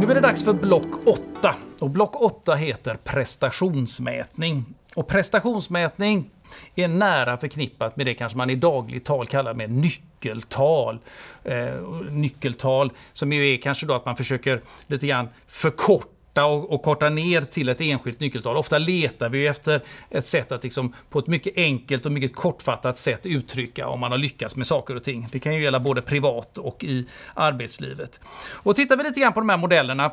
Nu är det dags för block 8. Och block 8 heter prestationsmätning. Och prestationsmätning är nära förknippat med det kanske man i dagligt tal kallar med nyckeltal. Eh, nyckeltal som ju är kanske då att man försöker lite grann förkorta korta och, och, korta ner till ett enskilt nyckeltal. Ofta letar vi efter ett sätt att liksom på ett mycket enkelt och mycket kortfattat sätt uttrycka om man har lyckats med saker och ting. Det kan ju gälla både privat och i arbetslivet. Och tittar vi lite grann på de här modellerna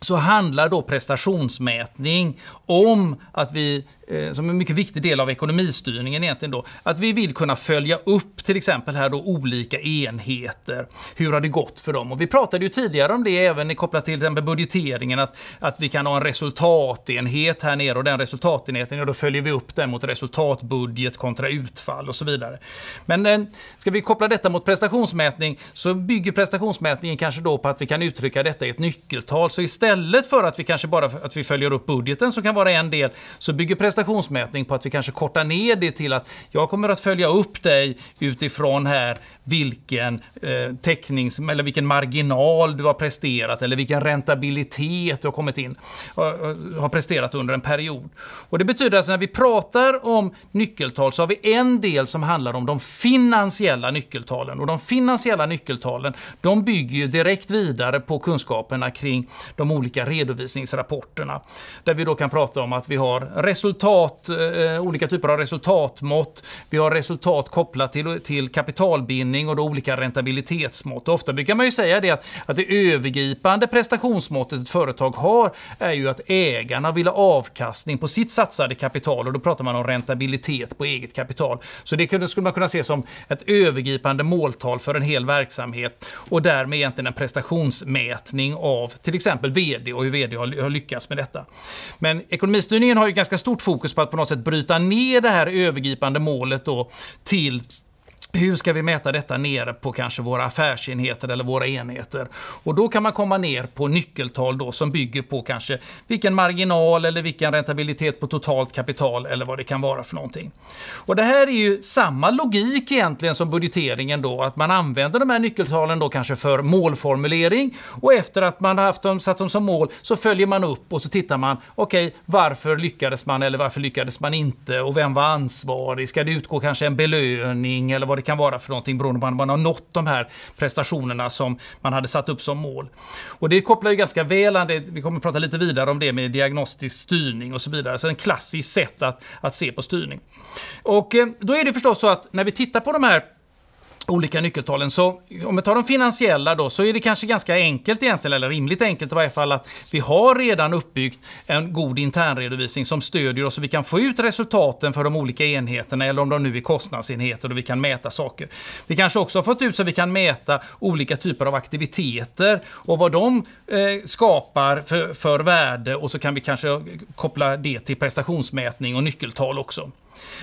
så handlar då prestationsmätning om att vi, eh, som en mycket viktig del av ekonomistyrningen egentligen då, att vi vill kunna följa upp till exempel här då olika enheter. Hur har det gått för dem? Och vi pratade ju tidigare om det även kopplat till den budgeteringen, att, att vi kan ha en resultatenhet här nere och den resultatenheten, och då följer vi upp den mot resultatbudget kontra utfall och så vidare. Men eh, ska vi koppla detta mot prestationsmätning så bygger prestationsmätningen kanske då på att vi kan uttrycka detta i ett nyckeltal. Så istället istället för att vi kanske bara att vi följer upp budgeten som kan vara en del, så bygger prestationsmätning på att vi kanske kortar ner det till att jag kommer att följa upp dig utifrån här vilken eh, tecknings, eller vilken marginal du har presterat eller vilken rentabilitet du har kommit in eh, eh, har, presterat under en period. Och det betyder alltså när vi pratar om nyckeltal så har vi en del som handlar om de finansiella nyckeltalen och de finansiella nyckeltalen de bygger ju direkt vidare på kunskaperna kring de olika redovisningsrapporterna. Där vi då kan prata om att vi har resultat, eh, olika typer av resultatmått. Vi har resultat kopplat till, till kapitalbindning och då olika räntabilitetsmått. Och ofta brukar man ju säga det att, att det övergripande prestationsmåttet ett företag har är ju att ägarna vill ha avkastning på sitt satsade kapital och då pratar man om räntabilitet på eget kapital. Så det skulle man kunna se som ett övergripande måltal för en hel verksamhet och därmed egentligen en prestationsmätning av till exempel vd och hur vd har, har lyckats med detta. Men ekonomistyrningen har ju ganska stort fokus på att på något sätt bryta ner det här övergripande målet då till hur ska vi mäta detta nere på kanske våra affärsenheter eller våra enheter? Och då kan man komma ner på nyckeltal då som bygger på kanske vilken marginal eller vilken rentabilitet på totalt kapital eller vad det kan vara för någonting. Och det här är ju samma logik egentligen som budgeteringen då, att man använder de här nyckeltalen då kanske för målformulering och efter att man har haft dem, satt dem som mål så följer man upp och så tittar man, okej, okay, varför lyckades man eller varför lyckades man inte och vem var ansvarig? Ska det utgå kanske en belöning eller vad det kan vara för någonting beroende på om man har nått de här prestationerna som man hade satt upp som mål. Och det kopplar ju ganska väl an, det, vi kommer att prata lite vidare om det med diagnostisk styrning och så vidare, så en klassiskt sätt att, att se på styrning. Och eh, då är det förstås så att när vi tittar på de här olika nyckeltalen. Så om vi tar de finansiella då, så är det kanske ganska enkelt egentligen, eller rimligt enkelt i varje fall, att vi har redan uppbyggt en god internredovisning som stödjer oss så vi kan få ut resultaten för de olika enheterna, eller om de nu är kostnadsenheter, och vi kan mäta saker. Vi kanske också har fått ut så vi kan mäta olika typer av aktiviteter och vad de eh, skapar för, för värde och så kan vi kanske koppla det till prestationsmätning och nyckeltal också.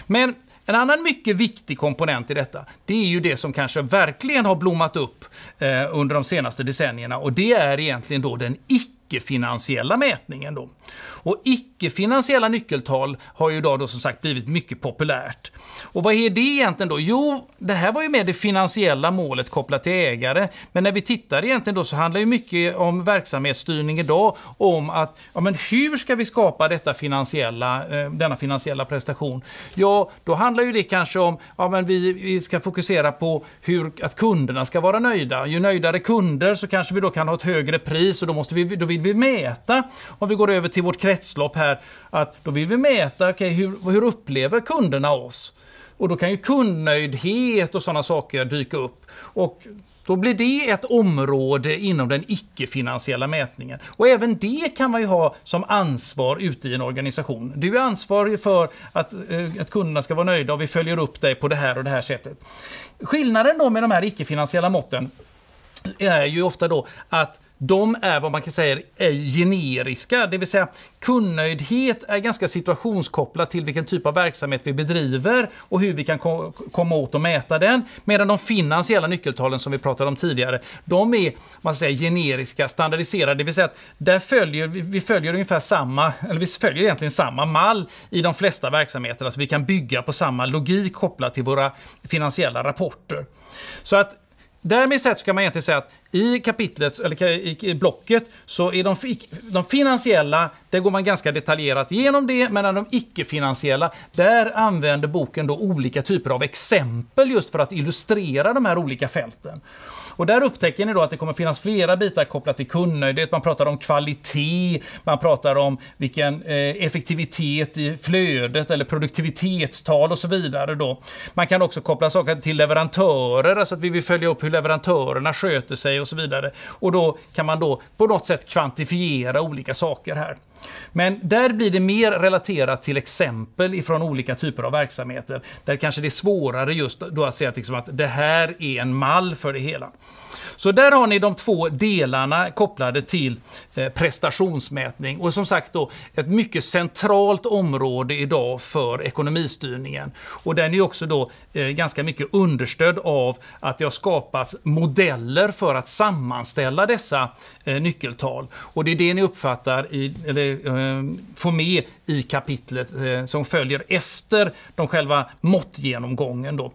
Men en annan mycket viktig komponent i detta, det är ju det som kanske verkligen har blommat upp eh, under de senaste decennierna och det är egentligen då den icke-finansiella mätningen. Då. Och icke-finansiella nyckeltal har ju idag då som sagt blivit mycket populärt. Och vad är det egentligen då? Jo, det här var ju mer det finansiella målet kopplat till ägare. Men när vi tittar egentligen då så handlar ju mycket om verksamhetsstyrning idag om att ja, men hur ska vi skapa detta finansiella, eh, denna finansiella prestation? Ja, då handlar ju det kanske om ja, vi, vi ska fokusera på hur, att kunderna ska vara nöjda. Ju nöjdare kunder så kanske vi då kan ha ett högre pris och då, måste vi, då vill vi mäta. Om vi går över till vårt kretslopp här, att då vill vi mäta okay, hur, hur upplever kunderna oss? Och då kan ju kundnöjdhet och sådana saker dyka upp. Och då blir det ett område inom den icke-finansiella mätningen. Och även det kan man ju ha som ansvar ute i en organisation. Du är ansvarig för att, eh, att kunderna ska vara nöjda och vi följer upp dig på det här och det här sättet. Skillnaden då med de här icke-finansiella måtten är ju ofta då att de är vad man kan säga är generiska, det vill säga kundnöjdhet är ganska situationskopplat till vilken typ av verksamhet vi bedriver och hur vi kan ko komma åt och mäta den. Medan de finansiella nyckeltalen som vi pratade om tidigare, de är man säger, generiska, standardiserade, det vill säga att där följer, vi följer ungefär samma, eller vi följer egentligen samma mall i de flesta verksamheter, alltså vi kan bygga på samma logik kopplat till våra finansiella rapporter. Så att Därmed sett kan man egentligen säga att i kapitlet, eller i blocket, så är de, de finansiella, där går man ganska detaljerat igenom det, medan de icke-finansiella, där använder boken då olika typer av exempel just för att illustrera de här olika fälten. Och där upptäcker ni då att det kommer finnas flera bitar kopplat till kundnöjdhet. Man pratar om kvalitet, man pratar om vilken eh, effektivitet i flödet eller produktivitetstal och så vidare. Då. Man kan också koppla saker till leverantörer, alltså att vi vill följa upp hur leverantörerna sköter sig och så vidare. Och då kan man då på något sätt kvantifiera olika saker här. Men där blir det mer relaterat till exempel ifrån olika typer av verksamheter. Där kanske det är svårare just då att säga att, liksom att det här är en mall för det hela. Så där har ni de två delarna kopplade till eh, prestationsmätning. Och som sagt då, ett mycket centralt område idag för ekonomistyrningen. Och den är också då eh, ganska mycket understödd av att det har skapats modeller för att sammanställa dessa eh, nyckeltal. Och det är det ni uppfattar i, eller Eh, få med i kapitlet eh, som följer efter de själva måttgenomgången. Då.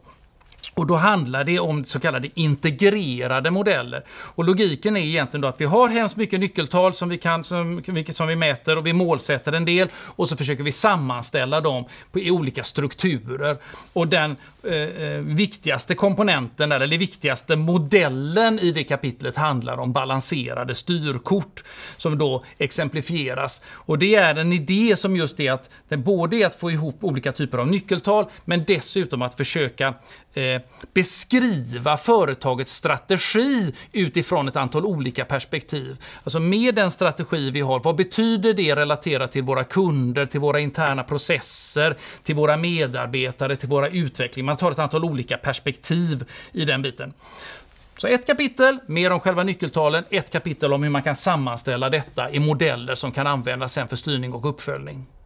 Och då handlar det om så kallade integrerade modeller. Och logiken är egentligen då att vi har hemskt mycket nyckeltal som vi, kan, som, som vi mäter och vi målsätter en del och så försöker vi sammanställa dem på, i olika strukturer. Och den eh, eh viktigaste komponenten, eller den viktigaste modellen i det kapitlet handlar om balanserade styrkort som då exemplifieras. Och det är en idé som just är att det både är att få ihop olika typer av nyckeltal men dessutom att försöka eh, beskriva företagets strategi utifrån ett antal olika perspektiv. Alltså med den strategi vi har, vad betyder det relaterat till våra kunder, till våra interna processer, till våra medarbetare, till våra utveckling. Man tar ett antal olika perspektiv i den biten. Så ett kapitel mer om själva nyckeltalen, ett kapitel om hur man kan sammanställa detta i modeller som kan användas sen för styrning och uppföljning.